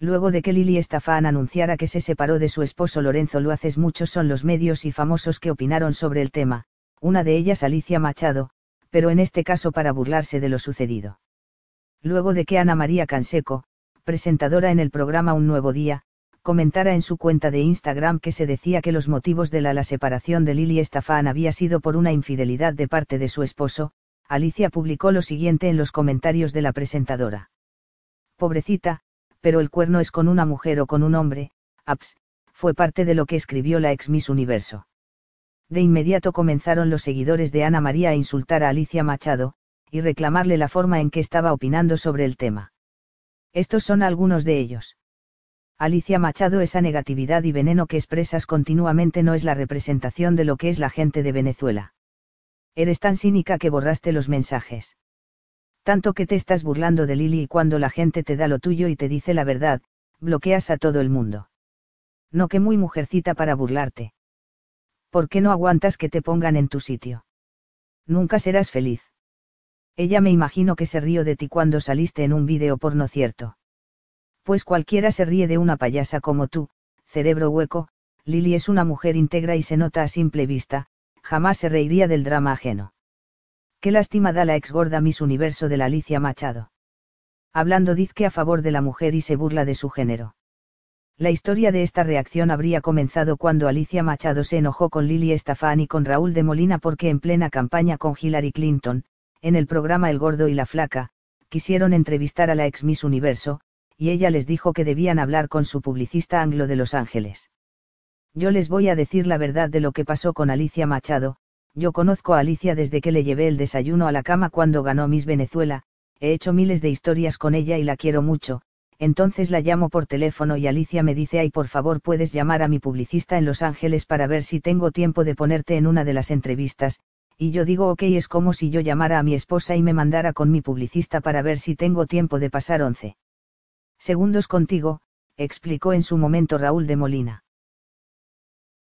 Luego de que Lili Estafán anunciara que se separó de su esposo Lorenzo Luaces, muchos son los medios y famosos que opinaron sobre el tema, una de ellas Alicia Machado, pero en este caso para burlarse de lo sucedido. Luego de que Ana María Canseco, presentadora en el programa Un Nuevo Día, comentara en su cuenta de Instagram que se decía que los motivos de la, separación de Lili Estafán había sido por una infidelidad de parte de su esposo, Alicia publicó lo siguiente en los comentarios de la presentadora. Pobrecita, pero el cuerno es con una mujer o con un hombre, Aps, fue parte de lo que escribió la ex Miss Universo. De inmediato comenzaron los seguidores de Ana María a insultar a Alicia Machado, y reclamarle la forma en que estaba opinando sobre el tema. Estos son algunos de ellos. Alicia Machado, esa negatividad y veneno que expresas continuamente no es la representación de lo que es la gente de Venezuela. Eres tan cínica que borraste los mensajes tanto que te estás burlando de Lili y cuando la gente te da lo tuyo y te dice la verdad, bloqueas a todo el mundo. No que muy mujercita para burlarte. ¿Por qué no aguantas que te pongan en tu sitio? Nunca serás feliz. Ella me imagino que se rió de ti cuando saliste en un vídeo porno cierto. Pues cualquiera se ríe de una payasa como tú, cerebro hueco, Lily es una mujer íntegra y se nota a simple vista, jamás se reiría del drama ajeno. Qué lástima da la ex gorda Miss Universo de la Alicia Machado. Hablando dizque a favor de la mujer y se burla de su género. La historia de esta reacción habría comenzado cuando Alicia Machado se enojó con Lily Estafán y con Raúl de Molina porque en plena campaña con Hillary Clinton, en el programa El Gordo y la Flaca, quisieron entrevistar a la ex Miss Universo, y ella les dijo que debían hablar con su publicista anglo de Los Ángeles. Yo les voy a decir la verdad de lo que pasó con Alicia Machado, yo conozco a Alicia desde que le llevé el desayuno a la cama cuando ganó Miss Venezuela, he hecho miles de historias con ella y la quiero mucho, entonces la llamo por teléfono y Alicia me dice, ay, por favor, puedes llamar a mi publicista en Los Ángeles para ver si tengo tiempo de ponerte en una de las entrevistas, y yo digo, ok, es como si yo llamara a mi esposa y me mandara con mi publicista para ver si tengo tiempo de pasar 11 segundos contigo, explicó en su momento Raúl de Molina.